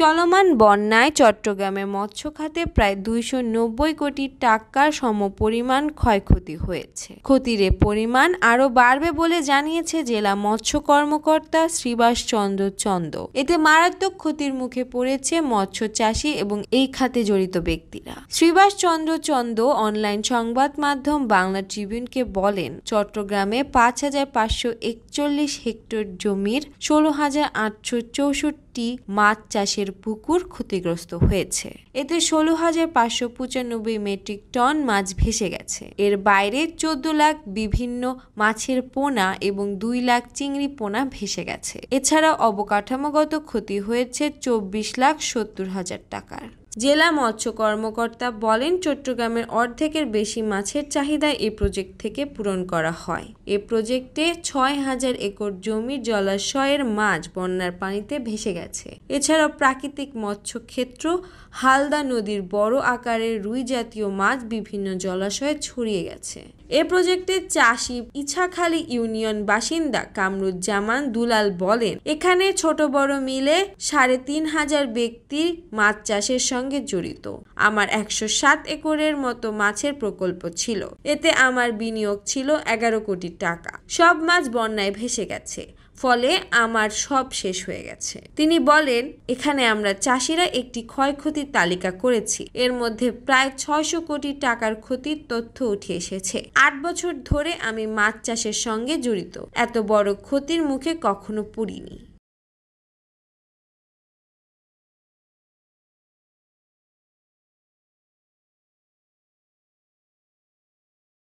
চলমান বন্যায় চট্টগ্রামে মৎস্য খাতে প্রায় দুইশো কোটি টাকার সমপরিমাণ ক্ষয়ক্ষতি হয়েছে ক্ষতির পরিমাণ আরও বাড়বে বলে জানিয়েছে জেলা মৎস্য কর্মকর্তা শ্রীবাস চন্দ্র চন্দ এতে মারাত্মক ক্ষতির মুখে পড়েছে মৎস্য চাষি এবং এই খাতে জড়িত ব্যক্তিরা শ্রীবাস চন্দ্র চন্দ অনলাইন সংবাদ মাধ্যম বাংলা ট্রিবিউনকে বলেন চট্টগ্রামে পাঁচ হাজার পাঁচশো একচল্লিশ হেক্টর জমির ষোলো হাজার আটশো চৌষট্টি একটি মাছ চাষের পুকুর ক্ষতিগ্রস্ত হয়েছে এতে ষোলো হাজার পাঁচশো পঁচানব্বই মেট্রিক টন মাছ ভেসে গেছে এর বাইরে চোদ্দ লাখ বিভিন্ন মাছের পোনা এবং দুই লাখ চিংড়ি পোনা ভেসে গেছে এছাড়া অবকাঠামোগত ক্ষতি হয়েছে চব্বিশ লাখ সত্তর হাজার টাকার জেলা মৎস্য কর্মকর্তা বলেন চট্টগ্রামের অর্ধেকের বেশি মাছের চাহিদা এই প্রজেক্ট থেকে পূরণ করা হয় এ প্রজেক্টে ছয় হাজার একর জমির জলাশয়ের মাছ বন্যার পানিতে ভেসে গেছে এছাড়াও প্রাকৃতিক মৎস্য ক্ষেত্র হালদা নদীর বড় আকারের রুই জাতীয় মাছ বিভিন্ন জলাশয়ে ছড়িয়ে গেছে এ প্রজেক্টে চাষি ইছাখালী ইউনিয়ন বাসিন্দা কামরুজ্জামান দুলাল বলেন এখানে ছোট বড় মিলে সাড়ে তিন হাজার ব্যক্তির মাছ চাষের সঙ্গে সঙ্গে জড়িত আমার একশো সাত একরের মতো মাছের প্রকল্প ছিল এতে আমার বিনিয়োগ ছিল এগারো কোটি টাকা সব মাছ বন্যায় ভেসে গেছে ফলে আমার সব শেষ হয়ে গেছে তিনি বলেন এখানে আমরা চাষিরা একটি ক্ষয়ক্ষতির তালিকা করেছি এর মধ্যে প্রায় ছয়শো কোটি টাকার ক্ষতির তথ্য উঠে এসেছে আট বছর ধরে আমি মাছ চাষের সঙ্গে জড়িত এত বড় ক্ষতির মুখে কখনো পড়িনি